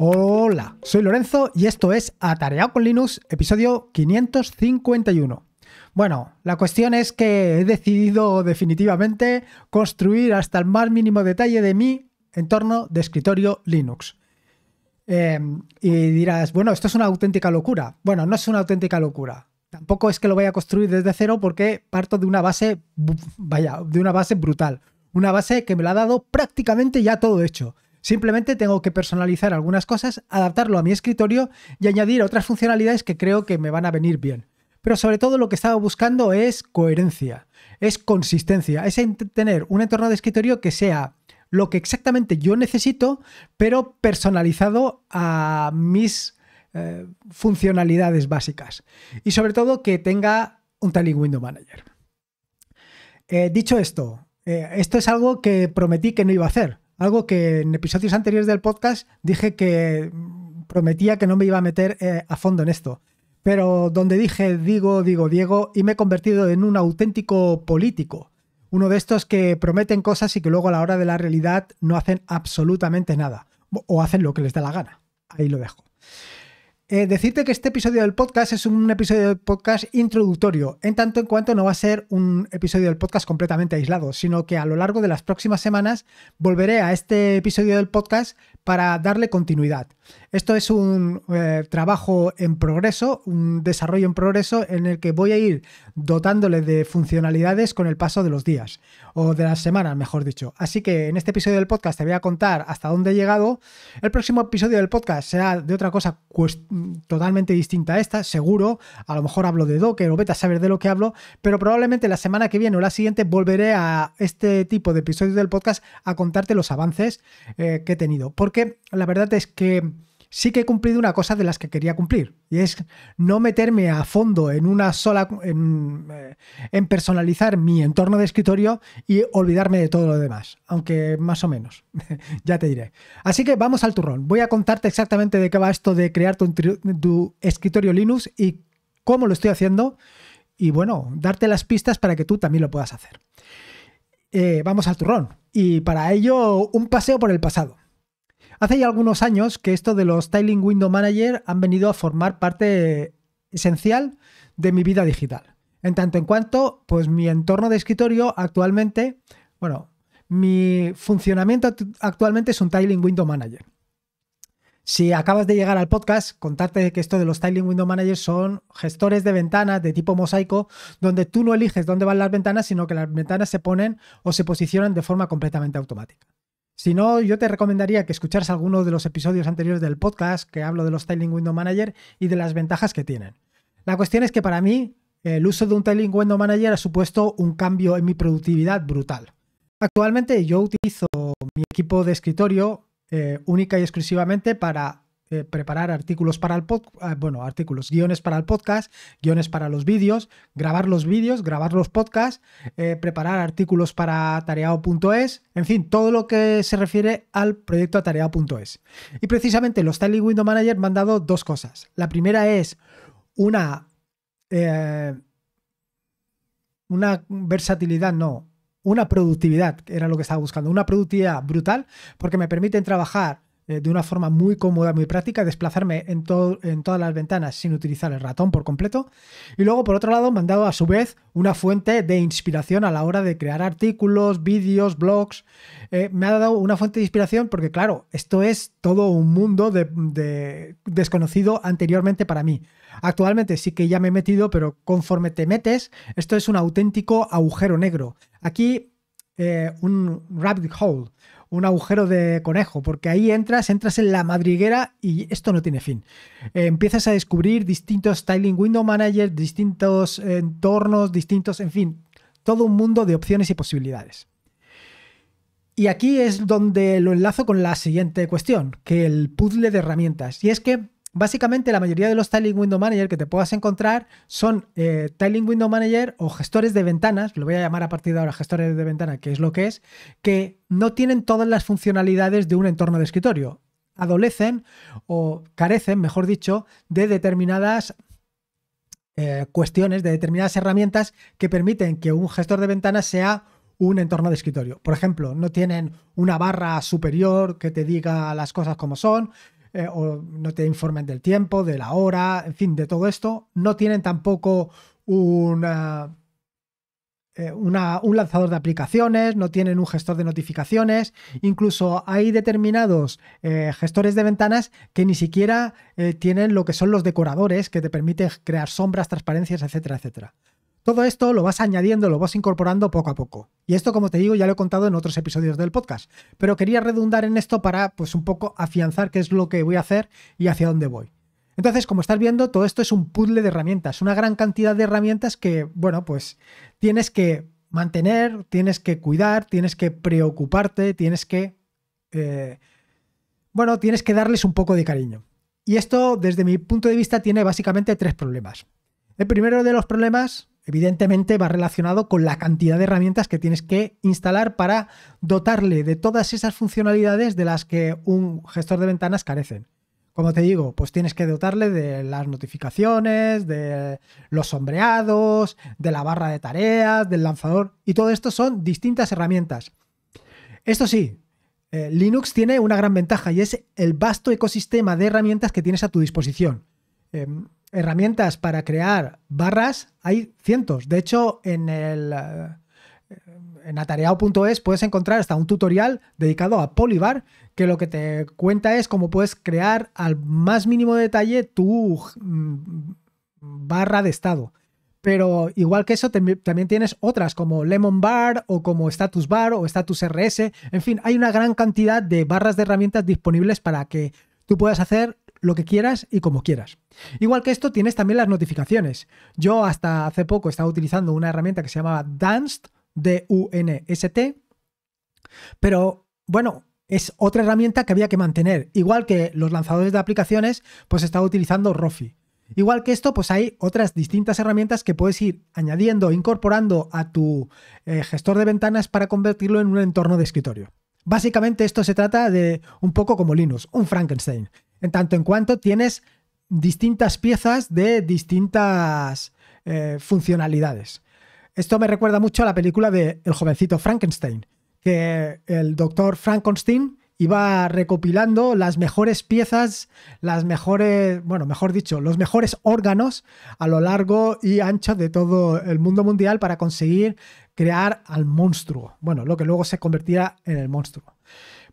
Hola, soy Lorenzo y esto es Atareado con Linux, episodio 551. Bueno, la cuestión es que he decidido definitivamente construir hasta el más mínimo detalle de mi entorno de escritorio Linux. Em, y dirás, bueno, esto es una auténtica locura. Bueno, no es una auténtica locura. Tampoco es que lo vaya a construir desde cero porque parto de una base, vaya, de una base brutal. Una base que me la ha dado prácticamente ya todo hecho. Simplemente tengo que personalizar algunas cosas, adaptarlo a mi escritorio y añadir otras funcionalidades que creo que me van a venir bien. Pero sobre todo lo que estaba buscando es coherencia, es consistencia, es tener un entorno de escritorio que sea lo que exactamente yo necesito, pero personalizado a mis eh, funcionalidades básicas. Y sobre todo que tenga un Tiling Window Manager. Eh, dicho esto, eh, esto es algo que prometí que no iba a hacer algo que en episodios anteriores del podcast dije que prometía que no me iba a meter eh, a fondo en esto. Pero donde dije digo, digo, Diego, y me he convertido en un auténtico político. Uno de estos que prometen cosas y que luego a la hora de la realidad no hacen absolutamente nada. O hacen lo que les da la gana. Ahí lo dejo. Eh, decirte que este episodio del podcast es un episodio del podcast introductorio, en tanto en cuanto no va a ser un episodio del podcast completamente aislado, sino que a lo largo de las próximas semanas volveré a este episodio del podcast para darle continuidad. Esto es un eh, trabajo en progreso, un desarrollo en progreso en el que voy a ir dotándole de funcionalidades con el paso de los días o de las semanas, mejor dicho. Así que en este episodio del podcast te voy a contar hasta dónde he llegado. El próximo episodio del podcast será de otra cosa totalmente distinta a esta, seguro. A lo mejor hablo de Docker o vete a saber de lo que hablo, pero probablemente la semana que viene o la siguiente volveré a este tipo de episodios del podcast a contarte los avances eh, que he tenido. Porque la verdad es que sí que he cumplido una cosa de las que quería cumplir, y es no meterme a fondo en una sola, en, eh, personalizar mi entorno de escritorio y olvidarme de todo lo demás, aunque más o menos, ya te diré. Así que vamos al turrón, voy a contarte exactamente de qué va esto de crear tu, escritorio Linux y cómo lo estoy haciendo, y bueno, darte las pistas para que tú también lo puedas hacer. Eh, vamos al turrón. Y para ello, un paseo por el pasado. Hace ya algunos años que esto de los Tiling Window Manager han venido a formar parte esencial de mi vida digital. En tanto en cuanto, pues mi entorno de escritorio actualmente, bueno, mi funcionamiento actualmente es un Tiling Window Manager. Si acabas de llegar al podcast, contarte que esto de los Tiling Window Manager son gestores de ventanas de tipo mosaico, donde tú no eliges dónde van las ventanas, sino que las ventanas se ponen o se posicionan de forma completamente automática. Si no, yo te recomendaría que escucharas alguno de los episodios anteriores del podcast que hablo de los Tiling Window Manager y de las ventajas que tienen. La cuestión es que para mí el uso de un Tiling Window Manager ha supuesto un cambio en mi productividad brutal. Actualmente yo utilizo mi equipo de escritorio eh, única y exclusivamente para eh, preparar artículos para el podcast, ah, bueno, artículos, guiones para el podcast, guiones para los vídeos, grabar los vídeos, grabar los podcasts, eh, preparar artículos para tareao.es, en fin, todo lo que se refiere al proyecto atareado.es. Y precisamente los Tally Window Manager me han dado dos cosas. La primera es una, eh, una versatilidad, no, una productividad, era lo que estaba buscando, una productividad brutal, porque me permiten trabajar eh, de una forma muy cómoda, muy práctica, desplazarme en, en todas las ventanas sin utilizar el ratón por completo. Y luego, por otro lado, me han dado a su vez una fuente de inspiración a la hora de crear artículos, vídeos, blogs. Eh, me ha dado una fuente de inspiración porque, claro, esto es todo un mundo de, desconocido anteriormente para mí. Actualmente sí que ya me he metido, pero conforme te metes, esto es un auténtico agujero negro. Aquí, eh, un rabbit hole, un agujero de conejo, porque ahí entras, entras en la madriguera y esto no tiene fin. Eh, empiezas a descubrir distintos styling window managers, distintos entornos, distintos, en fin, todo un mundo de opciones y posibilidades. Y aquí es donde lo enlazo con la siguiente cuestión, que el puzzle de herramientas. Y es que básicamente la mayoría de los Tiling Window Manager que te puedas encontrar son eh, Tiling Window Manager o gestores de ventanas, lo voy a llamar a partir de ahora gestores de ventanas, que es lo que es, que no tienen todas las funcionalidades de un entorno de escritorio. Adolecen o carecen, mejor dicho, de determinadas eh, cuestiones, de determinadas herramientas que permiten que un gestor de ventanas sea un entorno de escritorio. Por ejemplo, no tienen una barra superior que te diga las cosas como son, eh, o no te informen del tiempo, de la hora, en fin, de todo esto. No tienen tampoco un eh, eh, lanzador de aplicaciones, no tienen un gestor de notificaciones. Incluso hay determinados gestores de ventanas que ni siquiera tienen lo que son los decoradores que te permiten crear sombras, transparencias, etcétera, etcétera. Todo esto lo vas añadiendo, lo vas incorporando poco a poco. Y esto, como te digo, ya lo he contado en otros episodios del podcast, pero quería redundar en esto para, pues, un poco afianzar qué es lo que voy a hacer y hacia dónde voy. Entonces, como estás viendo, todo esto es un puzzle de herramientas, una gran cantidad de herramientas que, bueno, pues tienes que mantener, tienes que cuidar, tienes que preocuparte, tienes que... Eh, bueno, tienes que darles un poco de cariño. Y esto, desde mi punto de vista, tiene básicamente tres problemas. El primero de los problemas Evidentemente va relacionado con la cantidad de herramientas que tienes que instalar para dotarle de todas esas funcionalidades de las que un gestor de ventanas carecen. Como te digo, pues tienes que dotarle de las notificaciones, de los sombreados, de la barra de tareas, del lanzador, y todo esto son distintas herramientas. Esto sí, eh, Linux tiene una gran ventaja y es el vasto ecosistema de herramientas que tienes a tu disposición. Em, herramientas para crear barras hay cientos. De hecho, en el eh, en atareado.es puedes encontrar hasta un tutorial dedicado a Polybar que lo que te cuenta es cómo puedes crear al más mínimo detalle tu mm, barra de estado. Pero igual que eso, también tienes otras como Lemon Bar o como Status Bar o Status RS. En fin, hay una gran cantidad de barras de herramientas disponibles para que tú puedas hacer lo que quieras y como quieras. Igual que esto, tienes también las notificaciones. Yo hasta hace poco estaba utilizando una herramienta que se llamaba Danst, D-U-N-S-T, pero bueno, es otra herramienta que había que mantener. Igual que los lanzadores de aplicaciones, pues estaba utilizando Rofi. Igual que esto, pues hay otras distintas herramientas que puedes ir añadiendo, incorporando a tu eh, gestor de ventanas para convertirlo en un entorno de escritorio. Básicamente esto se trata de un poco como Linux, un Frankenstein en tanto en cuanto tienes distintas piezas de distintas eh, funcionalidades. Esto me recuerda mucho a la película de El jovencito Frankenstein, que el doctor Frankenstein iba recopilando las mejores piezas, las mejores, bueno, mejor dicho, los mejores órganos a lo largo y ancho de todo el mundo mundial para conseguir crear al monstruo, bueno, lo que luego se convertirá en el monstruo.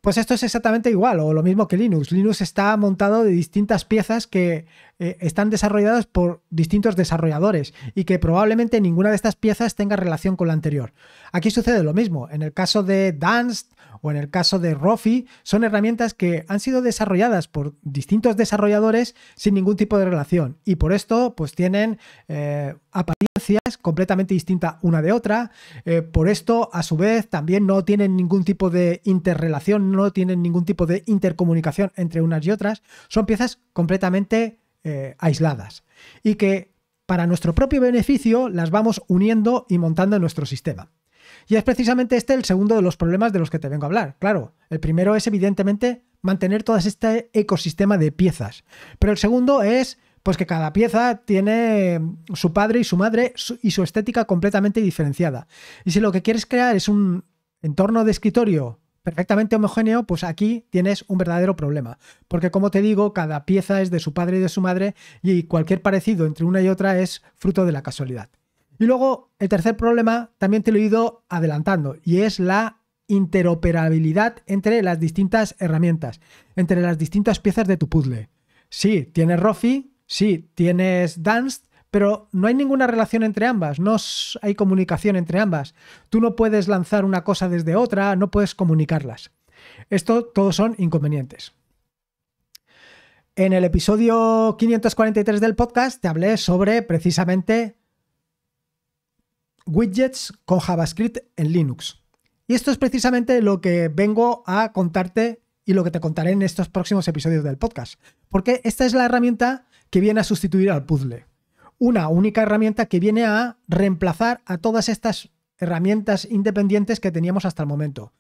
Pues esto es exactamente igual, o lo mismo que Linux. Linux está montado de distintas piezas que eh, están desarrolladas por distintos desarrolladores y que probablemente ninguna de estas piezas tenga relación con la anterior. Aquí sucede lo mismo. En el caso de Dance o en el caso de Rofi, son herramientas que han sido desarrolladas por distintos desarrolladores sin ningún tipo de relación y por esto pues tienen eh, apariencias completamente distintas una de otra. Eh, por esto, a su vez, también no tienen ningún tipo de interrelación, no tienen ningún tipo de intercomunicación entre unas y otras. Son piezas completamente eh, aisladas y que para nuestro propio beneficio las vamos uniendo y montando en nuestro sistema. Y es precisamente este el segundo de los problemas de los que te vengo a hablar. Claro, el primero es evidentemente mantener todo este ecosistema de piezas, pero el segundo es pues que cada pieza tiene su padre y su madre y su estética completamente diferenciada. Y si lo que quieres crear es un entorno de escritorio perfectamente homogéneo, pues aquí tienes un verdadero problema. Porque como te digo, cada pieza es de su padre y de su madre y cualquier parecido entre una y otra es fruto de la casualidad. Y luego, el tercer problema también te lo he ido adelantando y es la interoperabilidad entre las distintas herramientas, entre las distintas piezas de tu puzzle. Sí, tienes Rofi, sí, tienes Dance, pero no hay ninguna relación entre ambas, no hay comunicación entre ambas. Tú no puedes lanzar una cosa desde otra, no puedes comunicarlas. Esto todos son inconvenientes. En el episodio 543 del podcast te hablé sobre precisamente widgets con JavaScript en Linux. Y esto es precisamente lo que vengo a contarte y lo que te contaré en estos próximos episodios del podcast, porque esta es la herramienta que viene a sustituir al puzzle una única herramienta que viene a reemplazar a todas estas herramientas independientes que teníamos hasta el momento.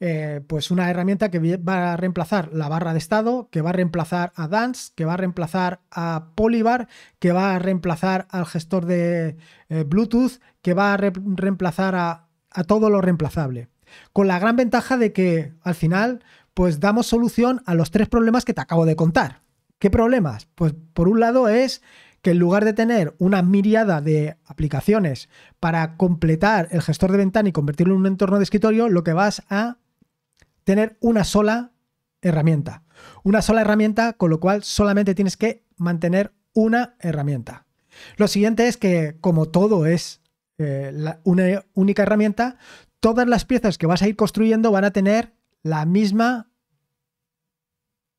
Eh, pues una herramienta que va a reemplazar la barra de estado, que va a reemplazar a Dance, que va a reemplazar a Polybar, que va a reemplazar al gestor de eh, Bluetooth, que va a reemplazar a, a todo lo reemplazable. Con la gran ventaja de que al final, pues damos solución a los tres problemas que te acabo de contar. ¿Qué problemas? Pues por un lado es en lugar de tener una miriada de aplicaciones para completar el gestor de ventana y convertirlo en un entorno de escritorio, lo que vas a tener una sola herramienta. Una sola herramienta, con lo cual solamente tienes que mantener una herramienta. Lo siguiente es que, como todo es eh, una única herramienta, todas las piezas que vas a ir construyendo van a tener la misma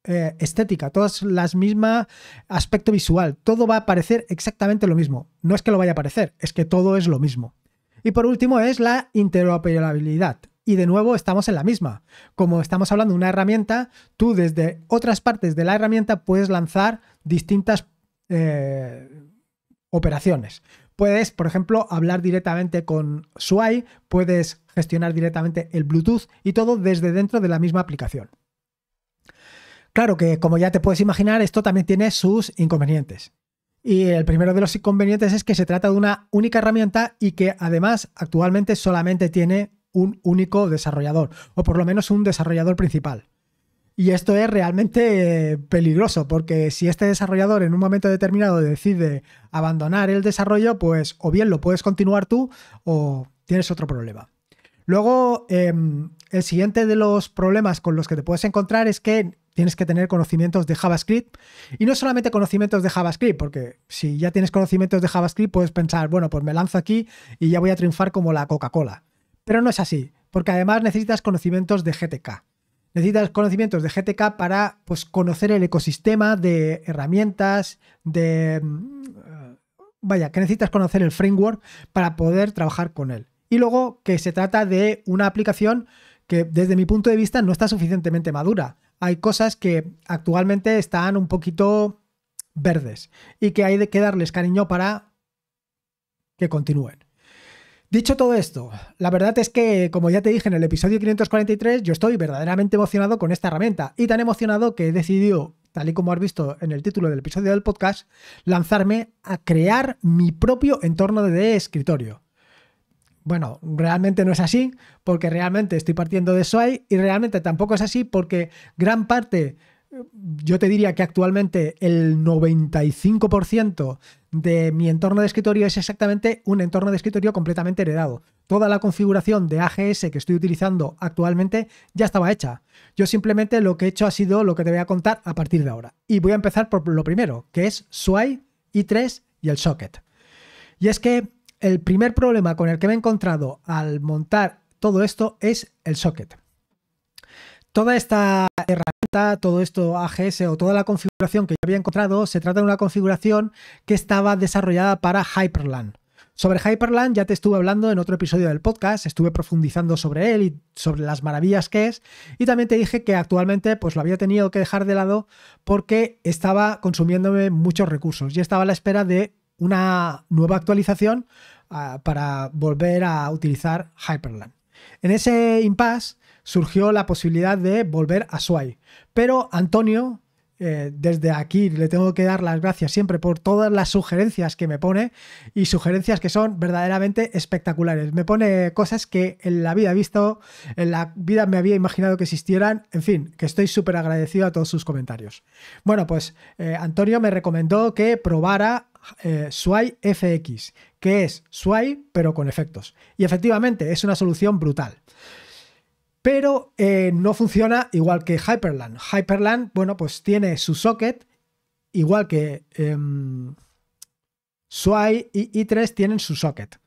eh, estética, todas las mismas aspecto visual, todo va a parecer exactamente lo mismo. No es que lo vaya a parecer, es que todo es lo mismo. Y por último es la interoperabilidad. Y de nuevo estamos en la misma. Como estamos hablando de una herramienta, tú desde otras partes de la herramienta puedes lanzar distintas eh, operaciones. Puedes, por ejemplo, hablar directamente con SWI, puedes gestionar directamente el Bluetooth y todo desde dentro de la misma aplicación. Claro que, como ya te puedes imaginar, esto también tiene sus inconvenientes. Y el primero de los inconvenientes es que se trata de una única herramienta y que además actualmente solamente tiene un único desarrollador, o por lo menos un desarrollador principal. Y esto es realmente eh, peligroso, porque si este desarrollador en un momento determinado decide abandonar el desarrollo, pues o bien lo puedes continuar tú o tienes otro problema. Luego, em, el siguiente de los problemas con los que te puedes encontrar es que tienes que tener conocimientos de JavaScript y no solamente conocimientos de JavaScript, porque si ya tienes conocimientos de JavaScript puedes pensar, bueno, pues me lanzo aquí y ya voy a triunfar como la Coca-Cola. Pero no es así, porque además necesitas conocimientos de GTK. Necesitas conocimientos de GTK para pues, conocer el ecosistema de herramientas, de... Mm, vaya, que necesitas conocer el framework para poder trabajar con él. Y luego que se trata de una aplicación que desde mi punto de vista no está suficientemente madura hay cosas que actualmente están un poquito verdes y que hay que darles cariño para que continúen. Dicho todo esto, la verdad es que, como ya te dije en el episodio 543, yo estoy verdaderamente emocionado con esta herramienta y tan emocionado que he decidido, tal y como has visto en el título del episodio del podcast, lanzarme a crear mi propio entorno de escritorio. Bueno, realmente no es así, porque realmente estoy partiendo de Swai y realmente tampoco es así porque gran parte, yo te diría que actualmente el 95% de mi entorno de escritorio es exactamente un entorno de escritorio completamente heredado. Toda la configuración de AGS que estoy utilizando actualmente ya estaba hecha. Yo simplemente lo que he hecho ha sido lo que te voy a contar a partir de ahora. Y voy a empezar por lo primero, que es SWAI, i3 y el socket. Y es que el primer problema con el que me he encontrado al montar todo esto es el socket. Toda esta herramienta, todo esto AGS o toda la configuración que yo había encontrado, se trata de una configuración que estaba desarrollada para Hyperland. Sobre Hyperland ya te estuve hablando en otro episodio del podcast, estuve profundizando sobre él y sobre las maravillas que es, y también te dije que actualmente pues lo había tenido que dejar de lado porque estaba consumiéndome muchos recursos y estaba a la espera de una nueva actualización ah, para volver a utilizar Hyperland. En ese impasse surgió la posibilidad de volver a Swai, pero Antonio, eh, desde aquí le tengo que dar las gracias siempre por todas las sugerencias que me pone y sugerencias que son verdaderamente espectaculares. Me pone cosas que en la vida he visto, en la vida me había imaginado que existieran, en fin, que estoy súper agradecido a todos sus comentarios. Bueno, pues eh, Antonio me recomendó que probara eh, FX, que es sway pero con efectos. Y efectivamente es una solución brutal. Pero eh, no funciona igual que Hyperland. Hyperland, bueno, pues tiene su socket, igual que eh, y i3 tienen su socket.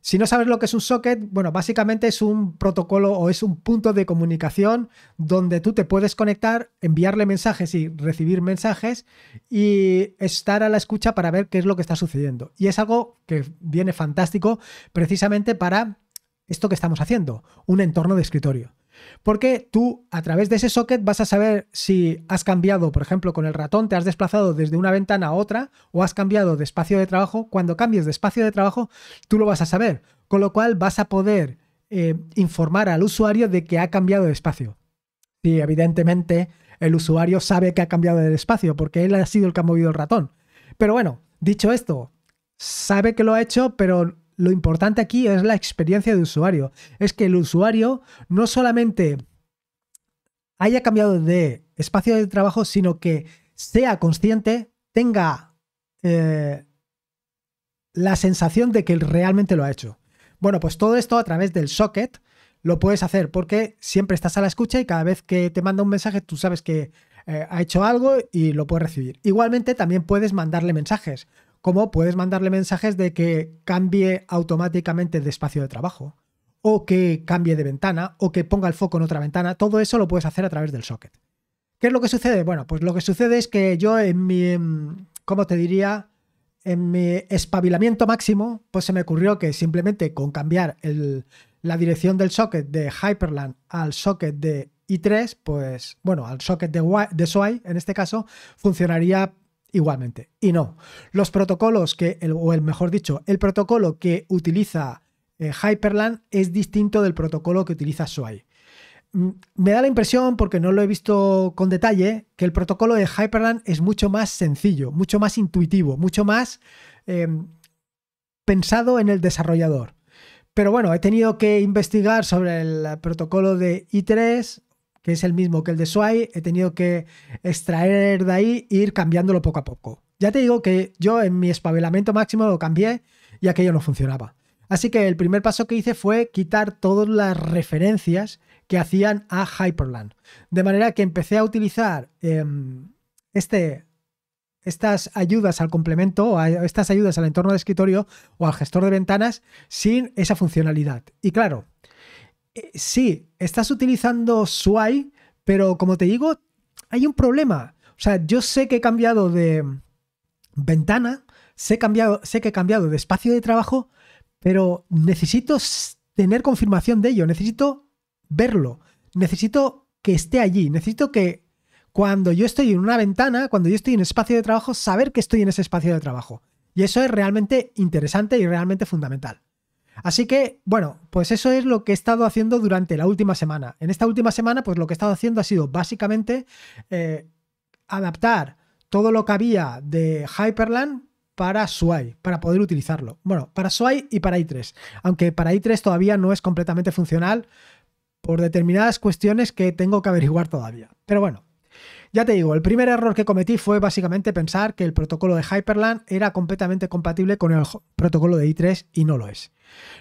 Si no sabes lo que es un socket, bueno, básicamente es un protocolo o es un punto de comunicación donde tú te puedes conectar, enviarle mensajes y recibir mensajes y estar a la escucha para ver qué es lo que está sucediendo. Y es algo que viene fantástico precisamente para esto que estamos haciendo, un entorno de escritorio. Porque tú a través de ese socket vas a saber si has cambiado, por ejemplo, con el ratón te has desplazado desde una ventana a otra o has cambiado de espacio de trabajo. Cuando cambies de espacio de trabajo, tú lo vas a saber. Con lo cual vas a poder eh, informar al usuario de que ha cambiado de espacio. Y evidentemente el usuario sabe que ha cambiado de espacio porque él ha sido el que ha movido el ratón. Pero bueno, dicho esto, sabe que lo ha hecho, pero lo importante aquí es la experiencia de usuario. Es que el usuario no solamente haya cambiado de espacio de trabajo, sino que sea consciente, tenga eh, la sensación de que realmente lo ha hecho. Bueno, pues todo esto a través del socket lo puedes hacer porque siempre estás a la escucha y cada vez que te manda un mensaje tú sabes que eh, ha hecho algo y lo puedes recibir. Igualmente también puedes mandarle mensajes. Cómo puedes mandarle mensajes de que cambie automáticamente de espacio de trabajo, o que cambie de ventana, o que ponga el foco en otra ventana. Todo eso lo puedes hacer a través del socket. ¿Qué es lo que sucede? Bueno, pues lo que sucede es que yo en mi, em, ¿cómo te diría? En mi espabilamiento máximo, pues se me ocurrió que simplemente con cambiar la dirección del socket de Hyperland al socket de i3, pues bueno, al socket de, de SOI en este caso, funcionaría igualmente. Y no, los protocolos que, o el mejor dicho, el protocolo que utiliza eh, Hyperland es distinto del protocolo que utiliza Swai. Mm, me da la impresión, porque no lo he visto con detalle, que el protocolo de Hyperland es mucho más sencillo, mucho más intuitivo, mucho más em, pensado en el desarrollador. Pero bueno, he tenido que investigar sobre el protocolo de I3, que es el mismo que el de Sway, he tenido que extraer de ahí e ir cambiándolo poco a poco. Ya te digo que yo en mi espabilamiento máximo lo cambié y aquello no funcionaba. Así que el primer paso que hice fue quitar todas las referencias que hacían a Hyperland. De manera que empecé a utilizar em, este, estas ayudas al complemento, o a, estas ayudas al entorno de escritorio o al gestor de ventanas sin esa funcionalidad. Y claro, eh, sí, estás utilizando Sway, pero como te digo, hay un problema. O sea, yo sé que he cambiado de ventana, sé, cambiado, sé que he cambiado de espacio de trabajo, pero necesito tener confirmación de ello, necesito verlo, necesito que esté allí, necesito que cuando yo estoy en una ventana, cuando yo estoy en un espacio de trabajo, saber que estoy en ese espacio de trabajo. Y eso es realmente interesante y realmente fundamental. Así que, bueno, pues eso es lo que he estado haciendo durante la última semana. En esta última semana, pues lo que he estado haciendo ha sido básicamente eh, adaptar todo lo que había de Hyperland para Sway, para poder utilizarlo. Bueno, para Sway y para i3. Aunque para i3 todavía no es completamente funcional por determinadas cuestiones que tengo que averiguar todavía. Pero bueno, ya te digo, el primer error que cometí fue básicamente pensar que el protocolo de Hyperland era completamente compatible con el protocolo de I3 y no lo es.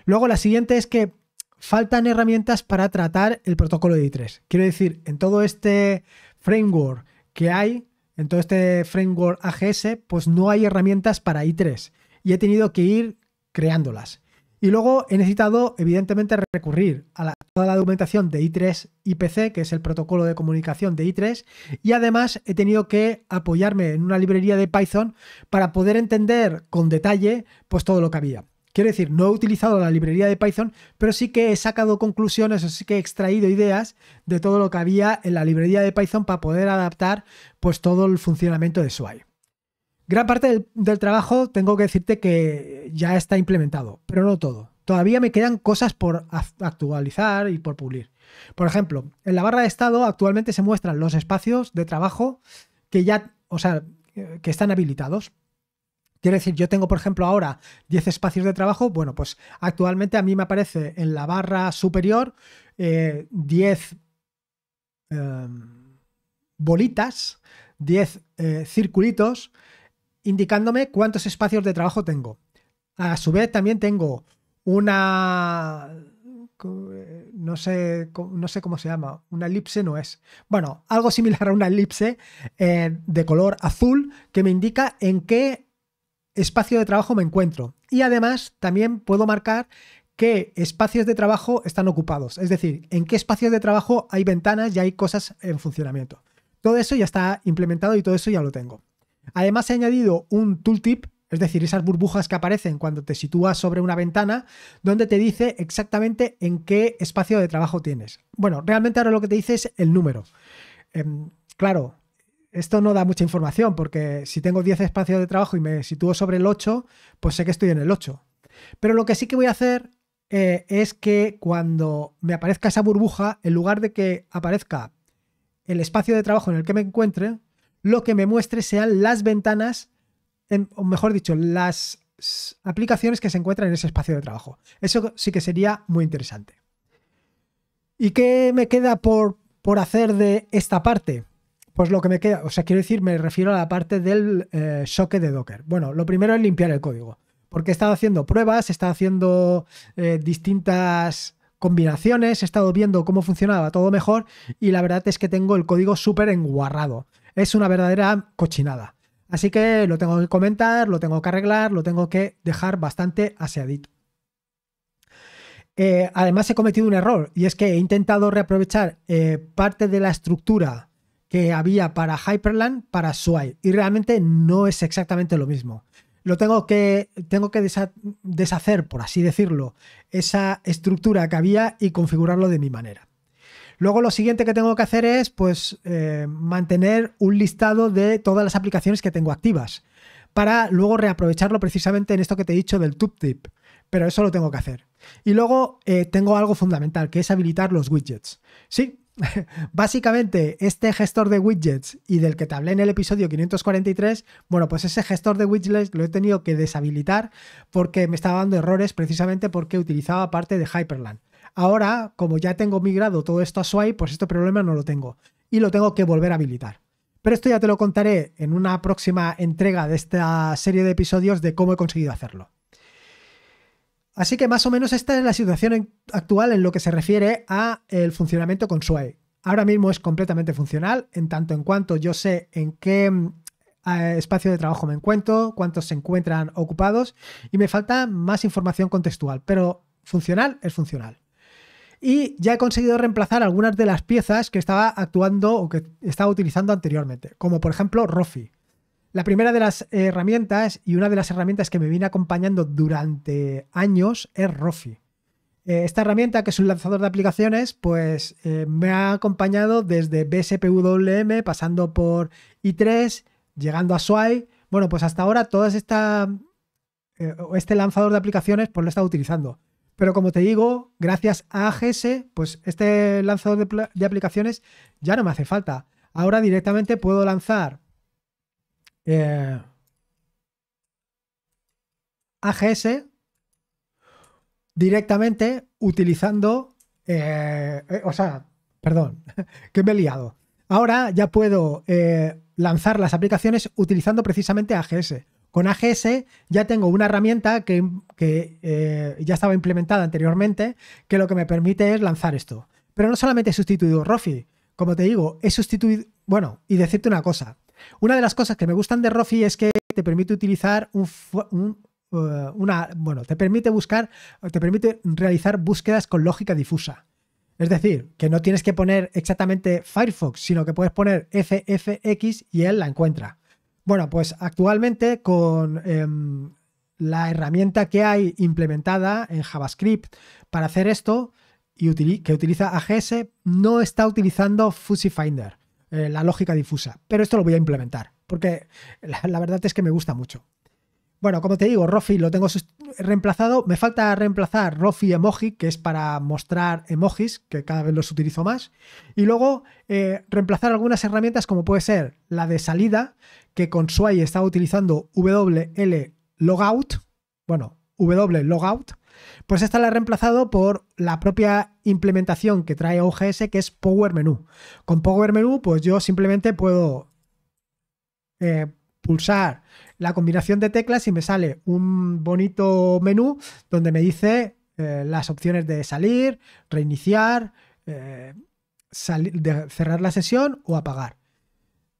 Luego la siguiente es que faltan herramientas para tratar el protocolo de I3. Quiero decir, en todo este framework que hay, en todo este framework AGS, pues no hay herramientas para I3 y he tenido que ir creándolas. Y luego he necesitado, evidentemente, recurrir a toda la documentación de I3 IPC, que es el protocolo de comunicación de I3, y además he tenido que apoyarme en una librería de Python para poder entender con detalle pues, todo lo que había. Quiero decir, no he utilizado la librería de Python, pero sí que he sacado conclusiones, o sí que he extraído ideas de todo lo que había en la librería de Python para poder adaptar pues, todo el funcionamiento de SWI. Gran parte del, trabajo tengo que decirte que ya está implementado, pero no todo. Todavía me quedan cosas por actualizar y por pulir. Por ejemplo, en la barra de estado actualmente se muestran los espacios de trabajo que ya, o sea, que están habilitados. Quiero decir, yo tengo, por ejemplo, ahora 10 espacios de trabajo. Bueno, pues actualmente a mí me aparece en la barra superior 10 eh, em, bolitas, 10 eh, circulitos indicándome cuántos espacios de trabajo tengo. A su vez también tengo una... Eh, no sé, no sé cómo se llama, una elipse no es. Bueno, algo similar a una elipse eh, de color azul que me indica en qué espacio de trabajo me encuentro. Y además también puedo marcar qué espacios de trabajo están ocupados, es decir, en qué espacios de trabajo hay ventanas y hay cosas en funcionamiento. Todo eso ya está implementado y todo eso ya lo tengo. Además he añadido un tooltip, es decir, esas burbujas que aparecen cuando te sitúas sobre una ventana, donde te dice exactamente en qué espacio de trabajo tienes. Bueno, realmente ahora lo que te dice es el número. Em, claro, esto no da mucha información porque si tengo 10 espacios de trabajo y me sitúo sobre el 8, pues sé que estoy en el 8. Pero lo que sí que voy a hacer eh, es que cuando me aparezca esa burbuja, en lugar de que aparezca el espacio de trabajo en el que me encuentre, lo que me muestre sean las ventanas, o mejor dicho, las aplicaciones que se encuentran en ese espacio de trabajo. Eso sí que sería muy interesante. ¿Y qué me queda por, hacer de esta parte? Pues lo que me queda, o sea, quiero decir, me refiero a la parte del eh, choque de Docker. Bueno, lo primero es limpiar el código, porque he estado haciendo pruebas, he estado haciendo eh, distintas combinaciones, he estado viendo cómo funcionaba todo mejor y la verdad es que tengo el código súper enguarrado es una verdadera cochinada. Así que lo tengo que comentar, lo tengo que arreglar, lo tengo que dejar bastante aseadito. Eh, además he cometido un error y es que he intentado reaprovechar eh, parte de la estructura que había para Hyperland para Swipe y realmente no es exactamente lo mismo. Lo tengo que, tengo que deshacer, por así decirlo, esa estructura que había y configurarlo de mi manera. Luego lo siguiente que tengo que hacer es pues eh, mantener un listado de todas las aplicaciones que tengo activas para luego reaprovecharlo precisamente en esto que te he dicho del TubeTip. Pero eso lo tengo que hacer. Y luego eh, tengo algo fundamental, que es habilitar los widgets. Sí, básicamente este gestor de widgets y del que te hablé en el episodio 543, bueno, pues ese gestor de widgets lo he tenido que deshabilitar porque me estaba dando errores precisamente porque utilizaba parte de Hyperland. Ahora, como ya tengo migrado todo esto a Swipe, pues este problema no lo tengo y lo tengo que volver a habilitar. Pero esto ya te lo contaré en una próxima entrega de esta serie de episodios de cómo he conseguido hacerlo. Así que más o menos esta es la situación actual en lo que se refiere a el funcionamiento con Sway. Ahora mismo es completamente funcional, en tanto en cuanto yo sé en qué mm, espacio de trabajo me encuentro, cuántos se encuentran ocupados y me falta más información contextual, pero funcional es funcional y ya he conseguido reemplazar algunas de las piezas que estaba actuando o que estaba utilizando anteriormente, como por ejemplo Rofi. La primera de las herramientas y una de las herramientas que me viene acompañando durante años es Rofi. Eh, esta herramienta, que es un lanzador de aplicaciones, pues eh, me ha acompañado desde BSPWM, pasando por i3, llegando a Swai. Bueno, pues hasta ahora todo eh, este lanzador de aplicaciones pues lo he estado utilizando. Pero como te digo, gracias a AGS, pues este lanzador de, aplicaciones ya no me hace falta. Ahora directamente puedo lanzar eh, AGS directamente utilizando, eh, eh, o sea, perdón, que me he liado. Ahora ya puedo lanzar las aplicaciones utilizando precisamente AGS. Con AGS ya tengo una herramienta que, eh, ya estaba implementada anteriormente, que lo que me permite es lanzar esto. Pero no solamente he sustituido Rofi, como te digo, he sustituido, bueno, y decirte una cosa, una de las cosas que me gustan de Rofi es que te permite utilizar un, eh, una, bueno, te permite buscar, te permite realizar búsquedas con lógica difusa. Es decir, que no tienes que poner exactamente Firefox, sino que puedes poner FFX y él la encuentra. Bueno, pues actualmente con em, la herramienta que hay implementada en JavaScript para hacer esto y que utiliza AGS, no está utilizando Fuzzy Finder, eh, la lógica difusa. Pero esto lo voy a implementar, porque la verdad es que me gusta mucho. Bueno, como te digo, Rofi lo tengo reemplazado. Me falta reemplazar Rofi Emoji, que es para mostrar emojis, que cada vez los utilizo más. Y luego eh, reemplazar algunas herramientas como puede ser la de salida, que con Sway estaba utilizando WL Logout. Bueno, W Logout. Pues esta la he reemplazado por la propia implementación que trae OGS, que es Power Menu. Con Power Menu, pues yo simplemente puedo eh, pulsar la combinación de teclas y me sale un bonito menú donde me dice eh, las opciones de salir, reiniciar, eh, de cerrar la sesión o apagar.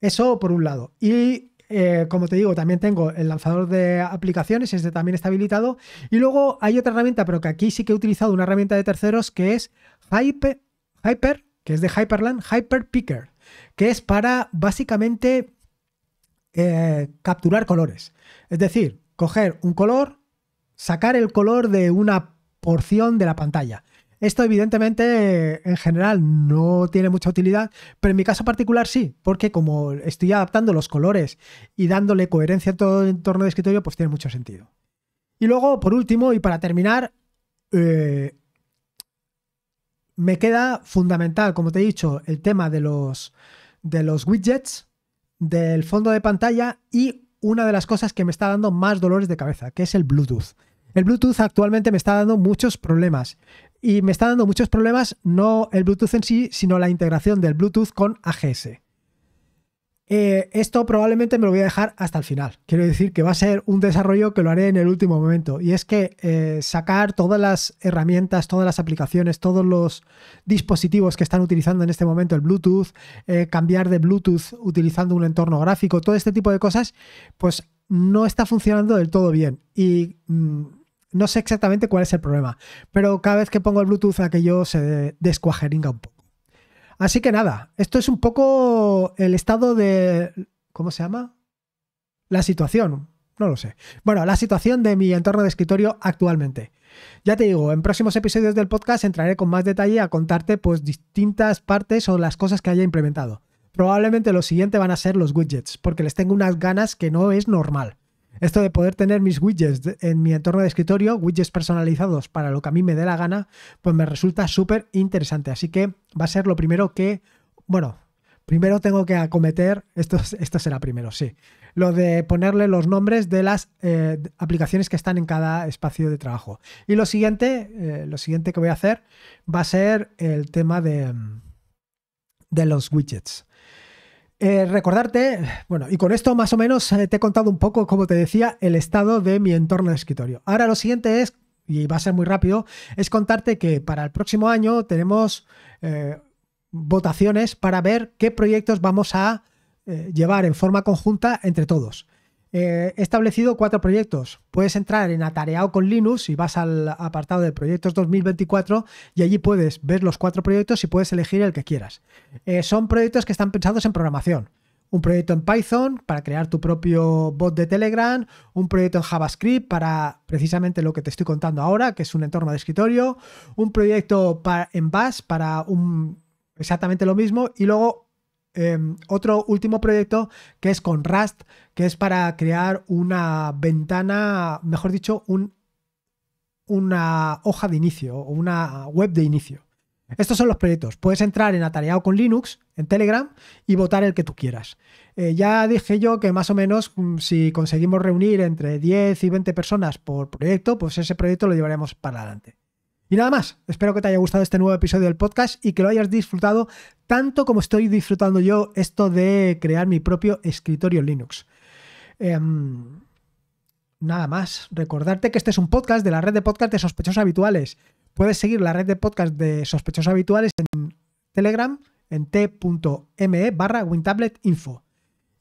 Eso por un lado. Y eh, como te digo, también tengo el lanzador de aplicaciones, este también está habilitado. Y luego hay otra herramienta, pero que aquí sí que he utilizado una herramienta de terceros que es Hyper que es de Hyperland, Hyper Picker, que es para básicamente eh, capturar colores. Es decir, coger un color, sacar el color de una porción de la pantalla. Esto evidentemente en general no tiene mucha utilidad, pero en mi caso particular sí, porque como estoy adaptando los colores y dándole coherencia a todo el entorno de escritorio, pues tiene mucho sentido. Y luego, por último, y para terminar, eh, me queda fundamental, como te he dicho, el tema de los, de los widgets, del fondo de pantalla y una de las cosas que me está dando más dolores de cabeza, que es el Bluetooth. El Bluetooth actualmente me está dando muchos problemas. Y me está dando muchos problemas no el Bluetooth en sí, sino la integración del Bluetooth con AGS. Eh, esto probablemente me lo voy a dejar hasta el final. Quiero decir que va a ser un desarrollo que lo haré en el último momento. Y es que eh, sacar todas las herramientas, todas las aplicaciones, todos los dispositivos que están utilizando en este momento el Bluetooth, eh, cambiar de Bluetooth utilizando un entorno gráfico, todo este tipo de cosas, pues no está funcionando del todo bien. Y mm, no sé exactamente cuál es el problema. Pero cada vez que pongo el Bluetooth aquello se descuajeringa un poco. Así que nada, esto es un poco el estado de... ¿Cómo se llama? La situación, no lo sé. Bueno, la situación de mi entorno de escritorio actualmente. Ya te digo, en próximos episodios del podcast entraré con más detalle a contarte pues distintas partes o las cosas que haya implementado. Probablemente lo siguiente van a ser los widgets, porque les tengo unas ganas que no es normal. Esto de poder tener mis widgets en mi entorno de escritorio, widgets personalizados para lo que a mí me dé la gana, pues me resulta súper interesante. Así que va a ser lo primero que, bueno, primero tengo que acometer, esto, esto será primero, sí, lo de ponerle los nombres de las eh, aplicaciones que están en cada espacio de trabajo. Y lo siguiente, eh, lo siguiente que voy a hacer va a ser el tema de, de los widgets. Eh, recordarte, bueno, y con esto más o menos eh, te he contado un poco, como te decía, el estado de mi entorno de escritorio. Ahora lo siguiente es, y va a ser muy rápido, es contarte que para el próximo año tenemos eh, votaciones para ver qué proyectos vamos a llevar en forma conjunta entre todos. Eh, he establecido cuatro proyectos. Puedes entrar en Atareado con Linux y vas al apartado de proyectos 2024 y allí puedes ver los cuatro proyectos y puedes elegir el que quieras. Eh, son proyectos que están pensados en programación. Un proyecto en Python para crear tu propio bot de Telegram, un proyecto en JavaScript para precisamente lo que te estoy contando ahora, que es un entorno de escritorio, un proyecto en Bash para exactamente lo mismo y luego Em, otro último proyecto que es con Rust, que es para crear una ventana, mejor dicho, un, una hoja de inicio o una web de inicio. Estos son los proyectos. Puedes entrar en Atareado con Linux, en Telegram, y votar el que tú quieras. Eh, ya dije yo que más o menos mm, si conseguimos reunir entre 10 y 20 personas por proyecto, pues ese proyecto lo llevaremos para adelante. Y nada más, espero que te haya gustado este nuevo episodio del podcast y que lo hayas disfrutado tanto como estoy disfrutando yo esto de crear mi propio escritorio Linux. Em, nada más, recordarte que este es un podcast de la red de podcast de sospechosos habituales. Puedes seguir la red de podcast de sospechosos habituales en Telegram en t.me barra wintabletinfo.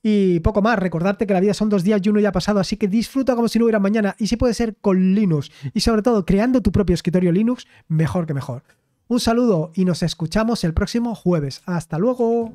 Y poco más, recordarte que la vida son dos días y uno ya ha pasado, así que disfruta como si no hubiera mañana y si puede ser con Linux y sobre todo creando tu propio escritorio Linux, mejor que mejor. Un saludo y nos escuchamos el próximo jueves. Hasta luego.